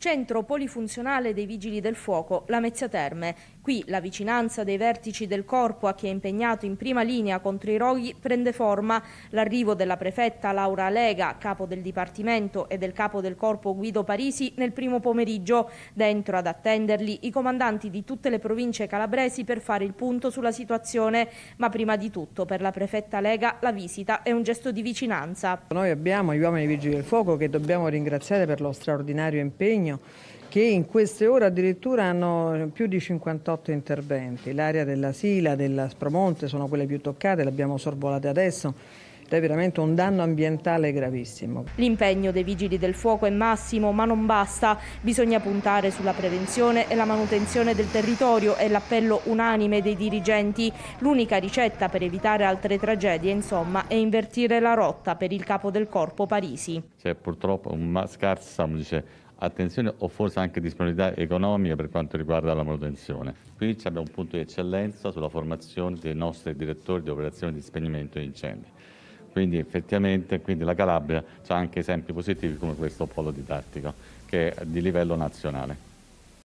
centro polifunzionale dei Vigili del Fuoco, Lamezia Terme. Qui la vicinanza dei vertici del corpo a chi è impegnato in prima linea contro i roghi prende forma. L'arrivo della prefetta Laura Lega, capo del Dipartimento e del capo del corpo Guido Parisi nel primo pomeriggio. Dentro ad attenderli i comandanti di tutte le province calabresi per fare il punto sulla situazione. Ma prima di tutto per la prefetta Lega la visita è un gesto di vicinanza. Noi abbiamo gli uomini Vigili del Fuoco che dobbiamo ringraziare per lo straordinario impegno Sardegno che in queste ore addirittura hanno più di 58 interventi. L'area della Sila, della Spromonte sono quelle più toccate, le abbiamo sorvolate adesso è veramente un danno ambientale gravissimo. L'impegno dei vigili del fuoco è massimo, ma non basta. Bisogna puntare sulla prevenzione e la manutenzione del territorio e l'appello unanime dei dirigenti. L'unica ricetta per evitare altre tragedie, insomma, è invertire la rotta per il capo del corpo Parisi. C'è purtroppo una scarsa dice, attenzione o forse anche disponibilità economica per quanto riguarda la manutenzione. Qui abbiamo un punto di eccellenza sulla formazione dei nostri direttori di operazioni di spegnimento e incendi. Quindi effettivamente quindi la Calabria ha anche esempi positivi come questo polo didattico che è di livello nazionale.